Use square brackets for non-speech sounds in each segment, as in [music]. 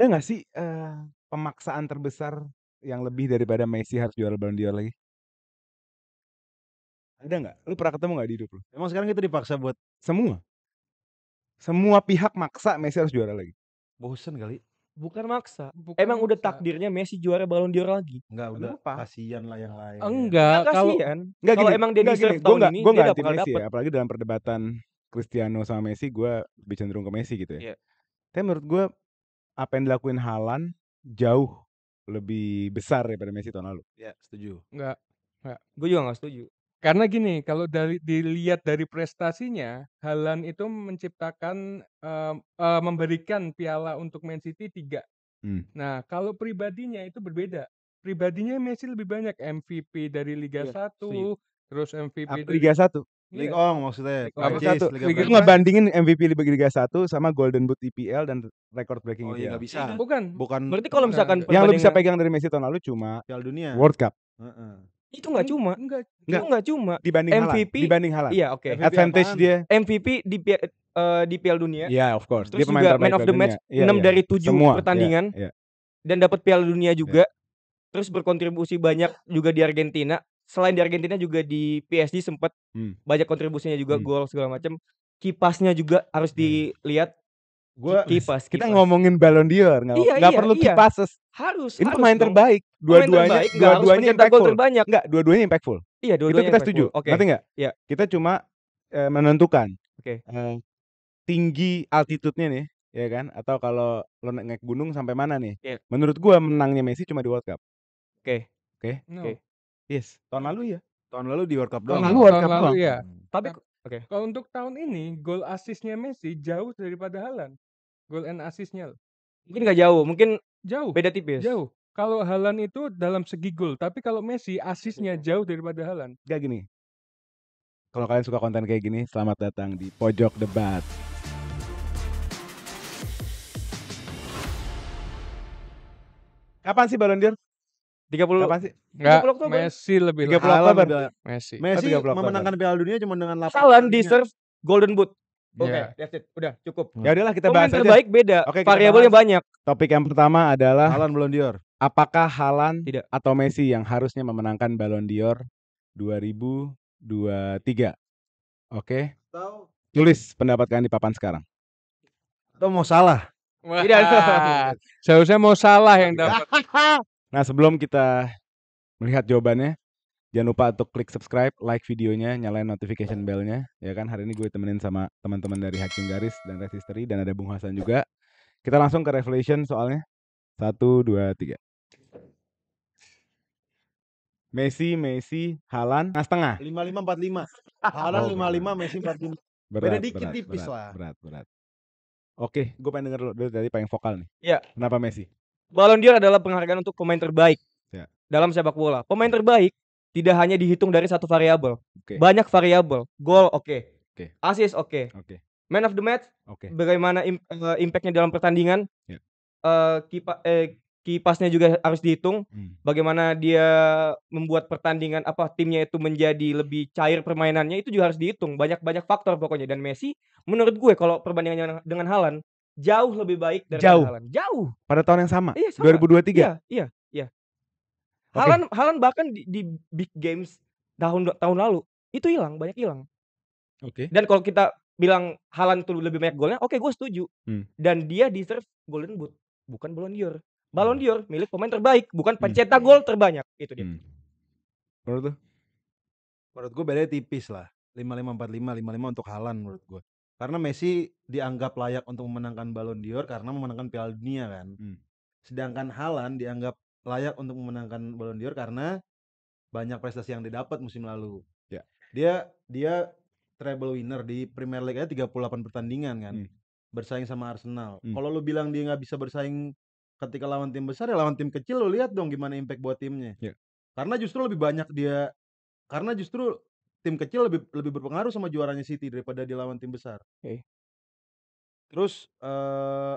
Ada nggak sih, uh, pemaksaan terbesar yang lebih daripada Messi harus juara Ballon d'Or lagi? Ada nggak? Lu pernah ketemu nggak di hidup lu? Emang sekarang kita dipaksa buat Semua. Semua pihak maksa Messi harus juara lagi. Bosen kali. Bukan maksa. Bukan Emang udah takdirnya Messi juara Ballon d'Or lagi? Enggak, udah Apa? Kasian lah yang lain. Enggak, Enggak kalau Enggak gini, emang dia enggak gini, gue nggak gue nggak anti Messi ya, apalagi dalam perdebatan Cristiano sama Messi, gue lebih cenderung ke Messi gitu ya. Yeah. Tapi menurut gue apa yang dilakuin Halan jauh lebih besar daripada Messi tahun lalu. Ya, setuju. Enggak. Enggak. Gue juga enggak setuju. Karena gini, kalau dari dilihat dari prestasinya, Halan itu menciptakan uh, uh, memberikan piala untuk Man City tiga. Hmm. Nah, kalau pribadinya itu berbeda. Pribadinya Messi lebih banyak MVP dari Liga ya, 1, terus MVP dari Liga 1. Iya. Liga, Ong maksudnya. Liga satu. Liga bandingin MVP Liga satu sama Golden Boot IPL dan record breaking oh, IPL. iya, bisa. Iya. Bukan. Bukan. Berarti kalau misalkan yang lu bisa pegang dari Messi tahun lalu cuma Piala Dunia. World Cup. uh Itu nggak cuma. Enggak. Itu nggak cuma. Dibanding MVP. Halan. Dibanding halal. Iya, oke. Okay. Advantage dia. MVP di uh, di Piala Dunia. Iya, yeah, of course. Terus dia juga man of the match yeah, iya, yeah. dari tujuh Semua. pertandingan. Yeah, yeah. Dan dapat Piala Dunia juga. Yeah. Terus berkontribusi banyak juga di Argentina selain di Argentina juga di PSG sempat hmm. banyak kontribusinya juga hmm. gol segala macam. Kipasnya juga harus hmm. dilihat. Gua kipas, kipas. Kita ngomongin Ballon d'Or nggak iya, iya, perlu iya. kipases. Harus. Ini harus pemain terbaik. Dua-duanya dua-duanya impactful. Terbanyak. nggak dua-duanya impactful. Iya, dua Itu kita setuju. Okay. Nanti nggak ya Kita cuma eh, menentukan. Okay. Eh, tinggi altitudenya nih ya kan atau kalau lo naik gunung sampai mana nih yeah. menurut gua menangnya Messi cuma di World Cup oke okay. oke okay. no. okay. Yes, tahun lalu ya? Tahun lalu di World Cup Tahun lalu ya? World Cup doang. ya. Tapi oke. oke. kalau untuk tahun ini, gol asisnya Messi jauh daripada Haaland. Gol and asisnya Mungkin gak jauh, mungkin jauh, beda tipis. jauh. Kalau Haaland itu dalam segi gol, tapi kalau Messi asisnya iya. jauh daripada Haaland. Gak gini. Kalau kalian suka konten kayak gini, selamat datang di Pojok Debat. Kapan sih Ballon d'Or? 30 Apa sih? Enggak, Messi lebih 30 Oktober. Messi. Messi oh, memenangkan Piala Dunia cuma dengan 8. Salah deserve Golden Boot. Oke, okay, ya. yeah. that's it. Udah, cukup. Hmm. Ya udahlah kita Komen bahas Pemain terbaik beda. Okay, Variabelnya banyak. Topik yang pertama adalah Halan Ballon d'Or. Apakah Halan Tidak. atau Messi yang harusnya memenangkan Ballon d'Or 2023? Oke. Okay. Atau... Tulis pendapat kalian di papan sekarang. Atau mau salah? Tidak. [laughs] Seharusnya mau salah yang dapat. [laughs] Nah sebelum kita melihat jawabannya, jangan lupa untuk klik subscribe, like videonya, nyalain notification bellnya. Ya kan hari ini gue temenin sama teman-teman dari Hakim Garis dan Resistory dan ada Bung Hasan juga. Kita langsung ke revelation soalnya. Satu, dua, tiga. Messi, Messi, Halan, nah setengah. Lima lima empat lima. Halan oh, lima lima, Messi empat lima. Berat, Beda dikit berat, tipis berat, lah. Berat, berat. Oke, gue pengen denger lo dari, dari paling vokal nih. Iya. Kenapa Messi? Ballon d'Or adalah penghargaan untuk pemain terbaik ya. dalam sepak bola. Pemain terbaik tidak hanya dihitung dari satu variabel. Okay. Banyak variabel. Gol oke. Okay. Okay. Assist oke. Okay. Okay. Man of the match. Okay. Bagaimana im uh, impactnya dalam pertandingan? Ya. Uh, kipa eh, kipasnya juga harus dihitung. Hmm. Bagaimana dia membuat pertandingan apa timnya itu menjadi lebih cair permainannya itu juga harus dihitung. Banyak banyak faktor pokoknya dan Messi menurut gue kalau perbandingannya dengan Halan jauh lebih baik dari jauh. Haaland. Jauh. Pada tahun yang sama. Iya, sama. 2023. Iya, iya, iya. Okay. Haaland Haaland bahkan di, di big games tahun tahun lalu itu hilang, banyak hilang. Oke. Okay. Dan kalau kita bilang Haaland itu lebih banyak golnya, oke okay, gue setuju. Hmm. Dan dia deserve Golden Boot, bukan Ballon d'Or. Ballon hmm. d'Or milik pemain terbaik, bukan hmm. pencetak hmm. gol terbanyak. Itu dia. Hmm. Menurut tuh? Menurut gue beda tipis lah. 5545 55 untuk Halan menurut gue. Karena Messi dianggap layak untuk memenangkan Ballon d'Or karena memenangkan Piala Dunia kan. Hmm. Sedangkan Haaland dianggap layak untuk memenangkan Ballon d'Or karena banyak prestasi yang didapat musim lalu. Ya. Dia dia treble winner di Premier League aja 38 pertandingan kan. Hmm. Bersaing sama Arsenal. Hmm. Kalau lu bilang dia nggak bisa bersaing ketika lawan tim besar ya lawan tim kecil lu lihat dong gimana impact buat timnya. Yeah. Karena justru lebih banyak dia karena justru tim kecil lebih lebih berpengaruh sama juaranya City daripada di lawan tim besar. Okay. Terus eh uh,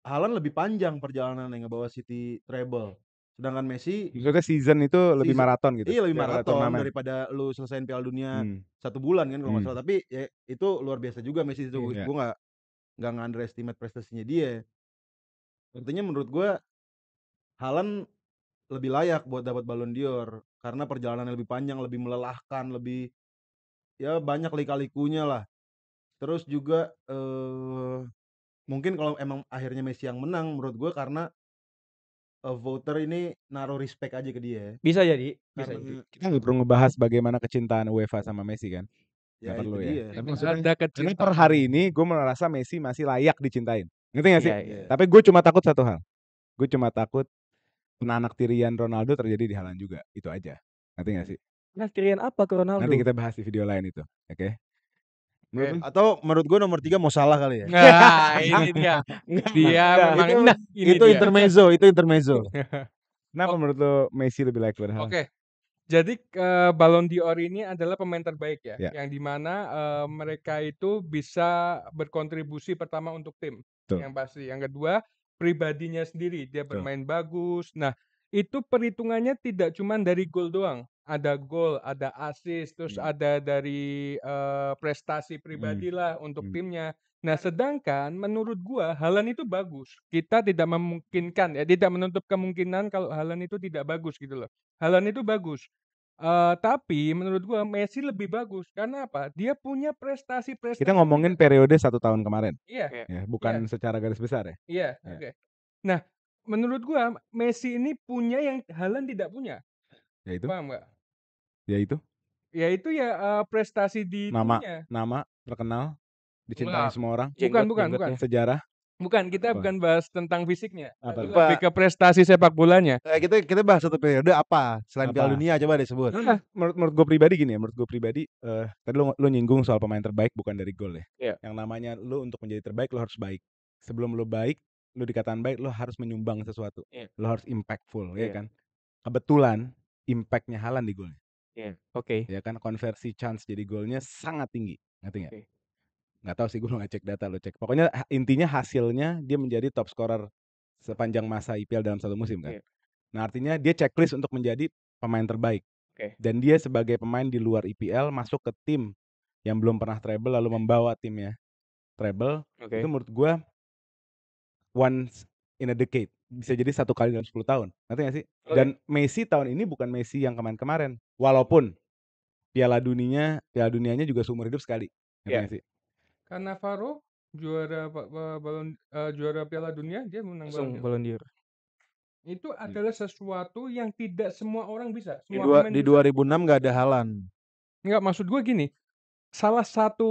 Halan lebih panjang perjalanan yang ngebawa City treble. Sedangkan Messi Maksudnya season itu season, lebih maraton gitu. Iya, lebih maraton, maraton daripada lu selesain Piala Dunia hmm. satu bulan kan kalau hmm. salah. Tapi ya, itu luar biasa juga Messi itu. Yeah. Gue nggak nggak underestimate prestasinya dia. Tentunya menurut gue Halan lebih layak buat dapat Ballon d'Or karena perjalanan lebih panjang, lebih melelahkan, lebih ya banyak lika-likunya lah. Terus juga eh, mungkin kalau emang akhirnya Messi yang menang menurut gue karena eh, voter ini naruh respect aja ke dia. Ya. Bisa jadi, bisa jadi. Kita nggak perlu ngebahas bagaimana kecintaan UEFA sama Messi kan? Ya, perlu ya. Dia. Tapi kecintaan ini per hari ini gue merasa Messi masih layak dicintain. Ngerti gak iya, sih? Ya, ya. Tapi gue cuma takut satu hal. Gue cuma takut penanak tirian Ronaldo terjadi di Halan juga. Itu aja. Nanti gak sih? Anak tirian apa ke Ronaldo? Nanti kita bahas di video lain itu. Oke. Okay? Menurut atau menurut gue nomor tiga mau salah kali ya. Nah, [laughs] ini dia. dia nah, memang nah, itu, nah, ini itu dia. intermezzo, itu intermezzo. [laughs] Kenapa oh. menurut lo Messi lebih like Oke. Okay. Jadi uh, Ballon d'Or ini adalah pemain terbaik ya, yeah. yang dimana uh, eh, mereka itu bisa berkontribusi pertama untuk tim Tuh. yang pasti, yang kedua pribadinya sendiri. Dia Betul. bermain bagus. Nah, itu perhitungannya tidak cuma dari gol doang. Ada gol, ada assist, terus hmm. ada dari uh, prestasi hmm. pribadilah hmm. untuk hmm. timnya. Nah, sedangkan menurut gua Halan itu bagus. Kita tidak memungkinkan ya, tidak menutup kemungkinan kalau Halan itu tidak bagus gitu loh. Halan itu bagus. Uh, tapi menurut gua Messi lebih bagus, karena apa? Dia punya prestasi prestasi Kita ngomongin periode satu tahun kemarin, Iya, ya, Iya. Yeah. bukan secara garis besar ya? Iya, Yeah. oke. Nah, menurut gua Messi ini punya yang Haaland tidak punya. Ya itu, Paham nggak? ya itu. Ya itu ya, uh, prestasi di Nama, Dunia. nama terkenal, dicintai semua orang, Bukan bukan bukan. sejarah. Bukan, kita apa? bukan bahas tentang fisiknya. Apa? apa? ke prestasi sepak bolanya. Eh, kita kita bahas satu periode apa selain Piala Dunia coba disebut. Nah, menurut menurut gue pribadi gini ya, menurut gue pribadi uh, tadi lo lo nyinggung soal pemain terbaik bukan dari gol ya. Yeah. Yang namanya lo untuk menjadi terbaik lo harus baik. Sebelum lo baik, lo dikatakan baik lo harus menyumbang sesuatu. Yeah. Lo harus impactful, yeah. ya iya. kan? Kebetulan impactnya Halan di golnya. Yeah. Oke. Okay. Ya kan konversi chance jadi golnya sangat tinggi, ngerti nggak? Okay nggak tahu sih gue nggak cek data lo cek pokoknya intinya hasilnya dia menjadi top scorer sepanjang masa IPL dalam satu musim kan yeah. nah artinya dia checklist untuk menjadi pemain terbaik okay. dan dia sebagai pemain di luar IPL masuk ke tim yang belum pernah treble lalu membawa timnya treble okay. itu menurut gue once in a decade bisa jadi satu kali dalam 10 tahun nanti gak sih okay. dan Messi tahun ini bukan Messi yang kemarin-kemarin walaupun Piala Dunianya Piala Dunianya juga seumur hidup sekali yeah. sih Cannavaro juara balon uh, eh, juara Piala Dunia, dia menang Langsung balon d'Or. Itu iya. adalah sesuatu yang tidak semua orang bisa, Di semua dua di dua bisa. ribu enam nggak ada Halan Enggak, maksud gue gini, salah satu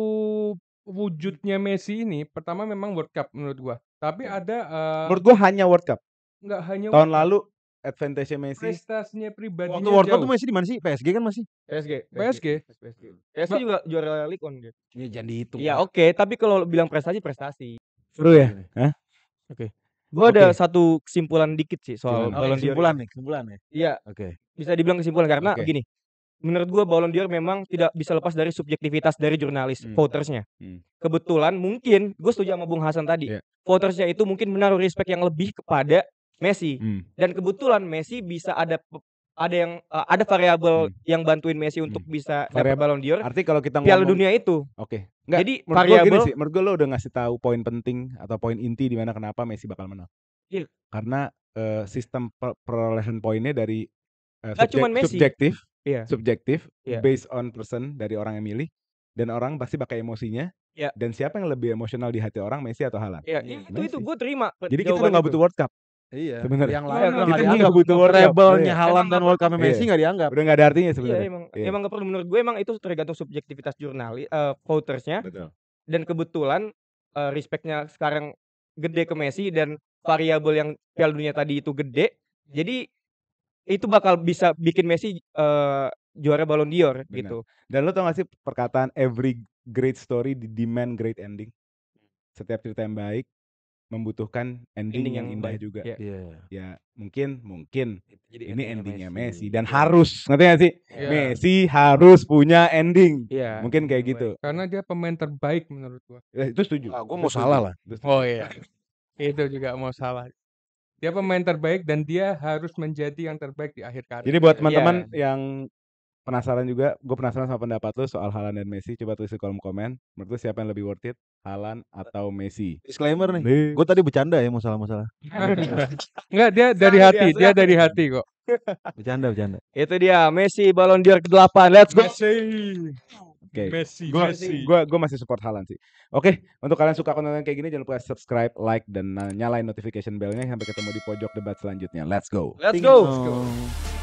wujudnya Messi ini, pertama memang World Cup menurut gue tapi iya. ada, Uh, Menurut gue hanya World Cup. Nggak hanya Tahun World lalu advantage Messi prestasinya pribadi waktu World Cup tuh Messi di mana sih PSG kan masih PSG PSG PSG, PSG juga juara Liga on kan dia ya jadi itu ya oke okay. tapi kalau bilang prestasi prestasi seru ya iya, iya. Hah? oke okay. Gua okay. ada satu kesimpulan dikit sih soal okay. Oh, Ballon d'Or. Kesimpulan nih, kesimpulan ya. Iya. Oke. Okay. Bisa dibilang kesimpulan karena okay. gini. Menurut gua Ballon d'Or memang tidak bisa lepas dari subjektivitas dari jurnalis hmm. votersnya. Hmm. Kebetulan mungkin gua setuju sama Bung Hasan tadi. Yeah. Votersnya itu mungkin menaruh respect yang lebih kepada Messi. Hmm. Dan kebetulan Messi bisa ada ada yang uh, ada variabel hmm. yang bantuin Messi untuk hmm. bisa variabel Ballon d'Or. Arti kalau kita ngomong, Piala Dunia itu. Oke. Okay. Nggak, Jadi variabel sih, menurut gue lo udah ngasih tahu poin penting atau poin inti di mana kenapa Messi bakal menang. Iya. Karena uh, sistem perolehan poinnya dari uh, subjek, Messi. subjektif, yeah. subjektif, yeah. based on person dari orang yang milih dan orang pasti pakai emosinya. Yeah. Dan siapa yang lebih emosional di hati orang Messi atau Halan? Iya, ya, itu kan itu gue terima. Jadi kita nggak butuh World Cup. Iya. Sebenarnya yang iya, lain iya, nggak dianggap. butuh Rebelnya Halan iya. dan Welcome Messi nggak dianggap. Udah nggak ada artinya sebenarnya. Iya, emang iya. emang gak perlu menurut gue emang itu tergantung subjektivitas jurnali uh, eh, votersnya. Betul. Dan kebetulan uh, respectnya sekarang gede ke Messi dan variabel yang Piala Dunia tadi itu gede. Jadi itu bakal bisa bikin Messi uh, juara Ballon d'Or gitu. Dan lo tau gak sih perkataan every great story demand great ending? Setiap cerita yang baik membutuhkan ending, ending yang hmm, indah baik. juga. Yeah. Yeah. Ya mungkin mungkin Jadi ini endingnya Messi, Messi dan yeah. harus ngerti gak sih? Yeah. Messi harus punya ending. Yeah. Mungkin kayak gitu. Karena dia pemain terbaik menurut gua. Ya, itu setuju. Nah, gua mau setuju. salah lah. Oh iya. [laughs] itu juga mau salah. Dia pemain terbaik dan dia harus menjadi yang terbaik di akhir karir. Jadi buat teman-teman yeah. yang penasaran juga, gua penasaran sama pendapat lu soal Haaland dan Messi. Coba tulis di kolom komen. Menurut lu siapa yang lebih worth it? Alan atau Messi. Disclaimer nih. Gue tadi bercanda ya masalah-masalah. Enggak, [laughs] dia dari hati, dia dari hati kok. Bercanda, bercanda. Itu dia Messi balon d'Or ke-8. Let's go. Messi. Oke. Okay. Messi, gua, Messi. masih support Alan sih. Oke, okay, untuk kalian suka konten kayak gini jangan lupa subscribe, like dan eh, nyalain notification bell-nya sampai ketemu di pojok debat selanjutnya. Let's go. Let's go. Let's go.